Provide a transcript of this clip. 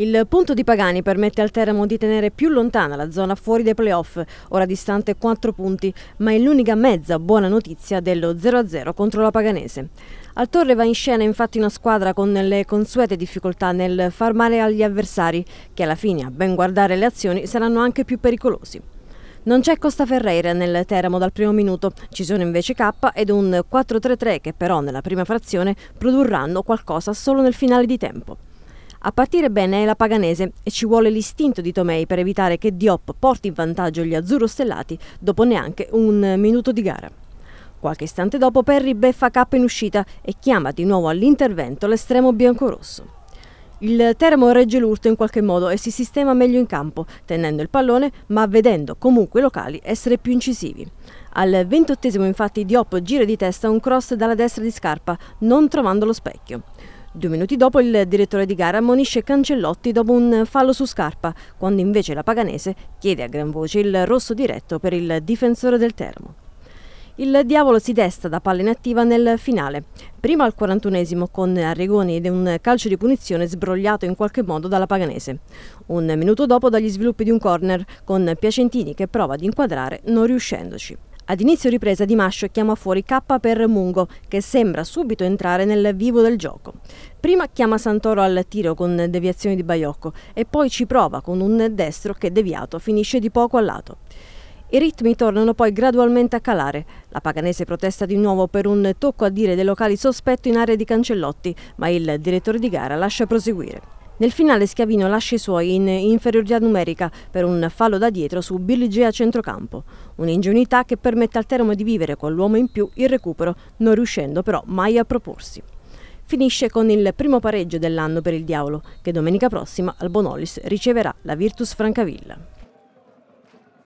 Il punto di Pagani permette al Teramo di tenere più lontana la zona fuori dai playoff, ora distante 4 punti, ma è l'unica mezza buona notizia dello 0-0 contro la Paganese. Al Torre va in scena infatti una squadra con le consuete difficoltà nel far male agli avversari, che alla fine, a ben guardare le azioni, saranno anche più pericolosi. Non c'è Costa Ferreira nel Teramo dal primo minuto, ci sono invece K ed un 4-3-3 che però nella prima frazione produrranno qualcosa solo nel finale di tempo. A partire bene è la Paganese e ci vuole l'istinto di Tomei per evitare che Diop porti in vantaggio gli azzurro stellati dopo neanche un minuto di gara. Qualche istante dopo Perry beffa K in uscita e chiama di nuovo all'intervento l'estremo biancorosso. Il Teramo regge l'urto in qualche modo e si sistema meglio in campo, tenendo il pallone ma vedendo comunque i locali essere più incisivi. Al ventottesimo infatti Diop gira di testa un cross dalla destra di Scarpa, non trovando lo specchio. Due minuti dopo il direttore di gara ammonisce Cancellotti dopo un fallo su scarpa, quando invece la Paganese chiede a gran voce il rosso diretto per il difensore del Termo. Il diavolo si desta da palla inattiva nel finale, prima al 41esimo con Arrigoni ed un calcio di punizione sbrogliato in qualche modo dalla Paganese. Un minuto dopo dagli sviluppi di un corner con Piacentini che prova ad inquadrare non riuscendoci. Ad inizio ripresa Di Mascio chiama fuori K per Mungo, che sembra subito entrare nel vivo del gioco. Prima chiama Santoro al tiro con deviazione di Baiocco e poi ci prova con un destro che deviato finisce di poco a lato. I ritmi tornano poi gradualmente a calare. La Paganese protesta di nuovo per un tocco a dire dei locali sospetto in area di Cancellotti, ma il direttore di gara lascia proseguire. Nel finale Schiavino lascia i suoi in inferiorità numerica per un fallo da dietro su a centrocampo, un'ingenuità che permette al Teramo di vivere con l'uomo in più il recupero, non riuscendo però mai a proporsi. Finisce con il primo pareggio dell'anno per il Diavolo, che domenica prossima al Bonolis riceverà la Virtus Francavilla.